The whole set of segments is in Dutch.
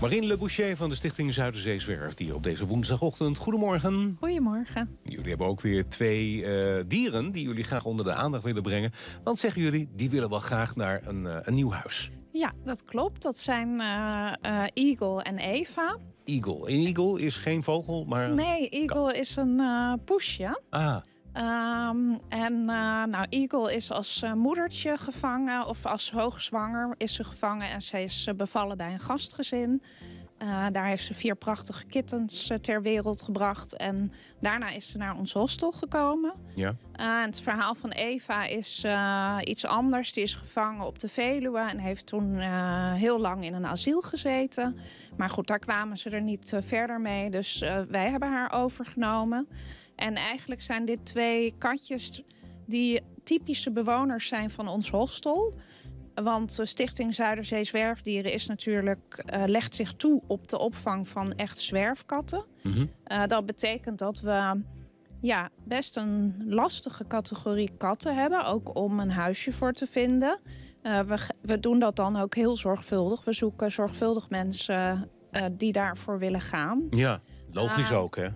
Marine Le Boucher van de Stichting Zuiderzeeswerf die op deze woensdagochtend. Goedemorgen. Goedemorgen. Jullie hebben ook weer twee eh, dieren die jullie graag onder de aandacht willen brengen. Want zeggen jullie, die willen wel graag naar een, eh, een nieuw huis. Ja, dat klopt. Dat zijn eh, Eagle en Eva. Eagle. En Eagle is geen vogel, maar. Nee, Eagle is een poesje. Ah. Ehm, en eh, nou, Eagle is als eh, moedertje gevangen of als hoogzwanger is ze gevangen en ze is eh, bevallen bij een gastgezin. daar heeft ze vier prachtige kittens ter wereld gebracht. En daarna is ze naar ons hostel gekomen. Ja. en het verhaal van Eva is iets anders. Die is gevangen op de Veluwe en heeft toen heel lang in een asiel gezeten. Maar goed, daar kwamen ze er niet verder mee. Dus wij hebben haar overgenomen. En eigenlijk zijn dit twee katjes die typische bewoners zijn van ons hostel. Want Stichting Zuiderzee Zwerfdieren is natuurlijk, eh, legt zich toe op de opvang van echt zwerfkatten. Mhm. Eh, dat betekent dat we ja, best een lastige categorie katten hebben, ook om een huisje voor te vinden. Eh, we, we doen dat dan ook heel zorgvuldig. We zoeken zorgvuldig mensen die daarvoor willen gaan. Ja, logisch ook hè?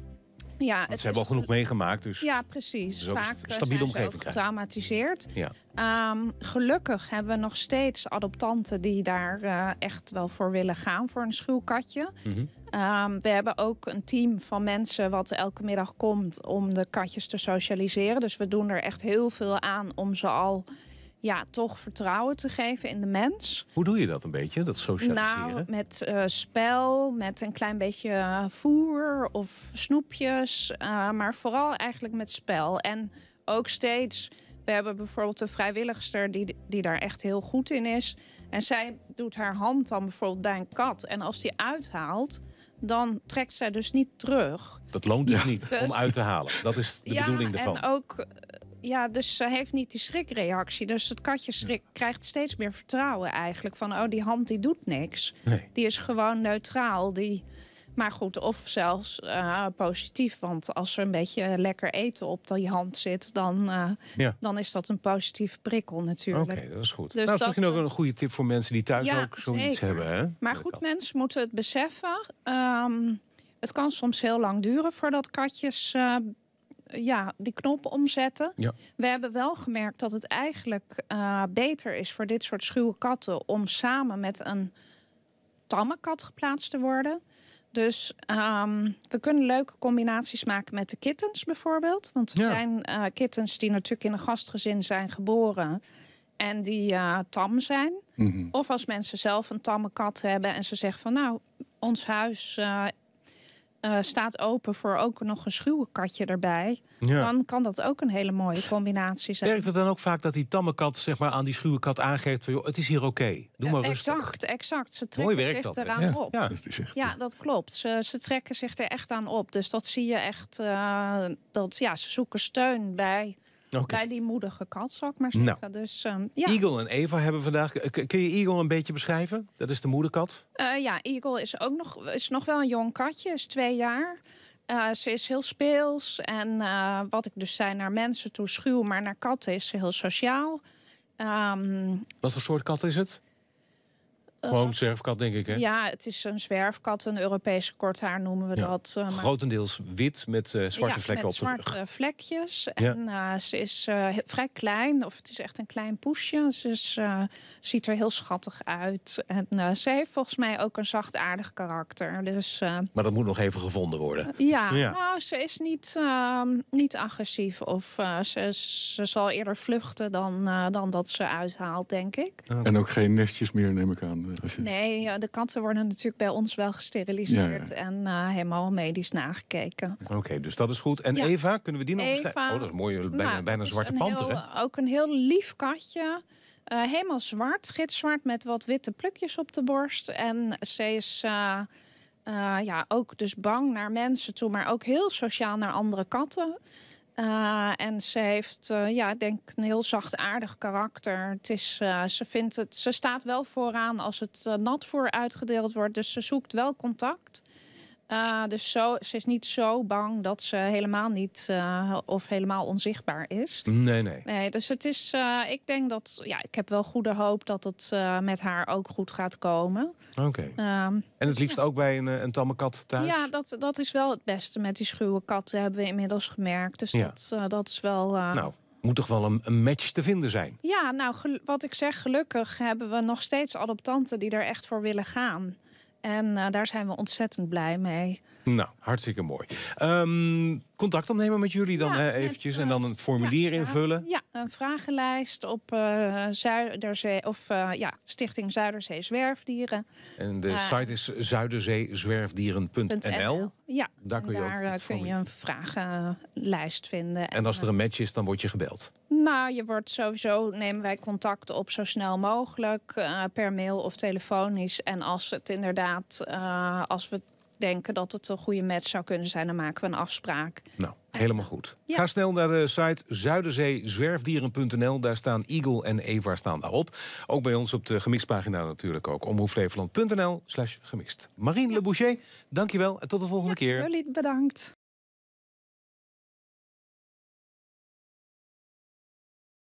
Ja, ze hebben al genoeg meegemaakt, dus ja, precies. Vaak eh, stabiele omgeving getraumatiseerd. Ja. Ehm, gelukkig hebben we nog steeds adoptanten die daar eh, echt wel voor willen gaan voor een schuwkatje. Mm we hebben ook een team van mensen wat elke middag komt om de katjes te socialiseren. Dus we doen er echt heel veel aan om ze al ja, toch vertrouwen te geven in de mens. Hoe doe je dat een beetje, dat socialiseren? Nou, met eh, spel, met een klein beetje eh, voer of snoepjes. Eh, maar vooral eigenlijk met spel. En ook steeds, we hebben bijvoorbeeld een vrijwilligster die, die daar echt heel goed in is. En zij doet haar hand dan bijvoorbeeld bij een kat. En als die uithaalt, dan trekt zij dus niet terug. Dat loont dus niet om dus uit te halen. Dat is de bedoeling ervan. En ook ja, dus ze heeft niet die schrikreactie. Dus het katje schrik krijgt steeds meer vertrouwen eigenlijk. Van, oh, die hand die doet niks. Die is gewoon neutraal. Die... Maar goed, of zelfs eh, positief. Want als er een beetje lekker eten op die hand zit, dan, eh, dan is dat een positieve prikkel natuurlijk. Oké, dat is goed. Dus nou, dat is misschien ook eh, een goede tip voor mensen die thuis ook zoiets zeker. hebben. Hè? Maar goed, mensen moeten het beseffen. Ehm, het kan soms heel lang duren voordat katjes ja, die knop omzetten. Ja. We hebben wel gemerkt dat het eigenlijk eh, beter is voor dit soort schuwe katten om samen met een tamme kat geplaatst te worden. Dus ehm, we kunnen leuke combinaties maken met de kittens bijvoorbeeld. Want er zijn eh, kittens die natuurlijk in een gastgezin zijn geboren en die eh, tam zijn. Mhm. Of als mensen zelf een tamme kat hebben en ze zeggen van nou, ons huis uh, eh, staat open voor ook nog een katje erbij, dan kan dat ook een hele mooie combinatie zijn. Werkt het dan ook vaak dat die tamme kat zeg maar, aan die schuwe kat aangeeft: van, joh, het is hier oké, doe maar rustig. Exact, exact. Ze trekken Mooi aan zich eraan op. Ja. Dat is echt... ja. Dat klopt. Ze, ze, trekken zich er echt aan op. Dus dat zie je echt, eh, dat, ja, ze zoeken steun bij bij die moedige kat, zal ik maar zeggen. Nou, dus, ehm, ja. Eagle en Eva hebben vandaag. Kun je Eagle een beetje beschrijven? Dat is de moederkat. Eh, ja, Eagle is ook nog, is nog wel een jong katje, is twee jaar. Eh, ze is heel speels en eh, wat ik dus zei, naar mensen toe schuw, maar naar katten is ze heel sociaal. Ehm, wat voor soort kat is het? Gewoon zwerfkat, denk ik, hè? Ja, het is een zwerfkat, een Europese korthaar noemen we dat. Eh, Grotendeels wit met eh, zwarte vlekken op de rug. zwarte vlekjes. Ja. En eh, ze is vrij klein, of het is echt een klein poesje. Ze is, ziet er heel schattig uit. En ze heeft volgens mij ook een zachtaardig karakter. Dus, maar dat moet nog even gevonden worden. ja, nou, ze is niet, ehm, niet agressief. Of ze, ze, zal eerder vluchten dan, dan dat ze uithaalt, denk ik. En ook geen nestjes meer, neem ik aan. Nee, ja, de katten worden natuurlijk bij ons wel gesteriliseerd en eh, helemaal medisch nagekeken. Oké, dus dat is goed. En Eva, kunnen we die nog beschrijven? Oh, dat is nou, een mooie, bijna, nou, zwarte panter. Heel, eh, Ook een heel lief katje. Uh, helemaal zwart, gitzwart met wat witte plukjes op de borst. En ze is ja, ook dus bang naar mensen toe, maar ook heel sociaal naar andere katten. Eh, en ze heeft, uh, ja, denk een heel zachtaardig karakter. Het is, eh, ze, vindt het, ze staat wel vooraan als het nat voor uitgedeeld wordt. Dus ze zoekt wel contact. Ah, dus zo, ze is niet zo bang dat ze helemaal niet eh, of helemaal onzichtbaar is. Nee, nee. nee dus het is, eh, ik denk dat, ja, ik heb wel goede hoop dat het eh, met haar ook goed gaat komen. Oké. Ehm, en het liefst ook bij een, een tamme kat thuis? Ja, dat, dat is wel het beste met die schuwe katten, hebben we inmiddels gemerkt. Dus ja. dat, dat is wel. nou, moet toch wel een, match te vinden zijn? Ja, nou, wat ik zeg, gelukkig hebben we nog steeds adoptanten die er echt voor willen gaan. En eh, daar zijn we ontzettend blij mee. Nou, hartstikke mooi. Ehm, contact opnemen met jullie dan eventjes en eh, dan een formulier invullen. Ja, een vragenlijst op uh, Zuiderzee of ja, Stichting Zuiderzee Zwerfdieren. En de site is zuiderzeezwerfdieren.nl. Ja, daar kun je, daar ook kun je een vragenlijst vinden. En, en als er een match is, dan word je gebeld. Nou, je wordt sowieso, nemen wij contact op zo snel mogelijk, eh, per mail of telefonisch. En als het inderdaad, eh, als we denken dat het een goede match zou kunnen zijn, dan maken we een afspraak. Nou, helemaal goed. Ga snel naar de site zuiderzeezwerfdieren.nl. Daar staan Eagle en Eva staan daarop. Ook bij ons op de gemixpagina natuurlijk ook. omroepflevoland.nl slash gemixt. Marine ja. Le Boucher, dankjewel en tot de volgende keer. Jullie bedankt.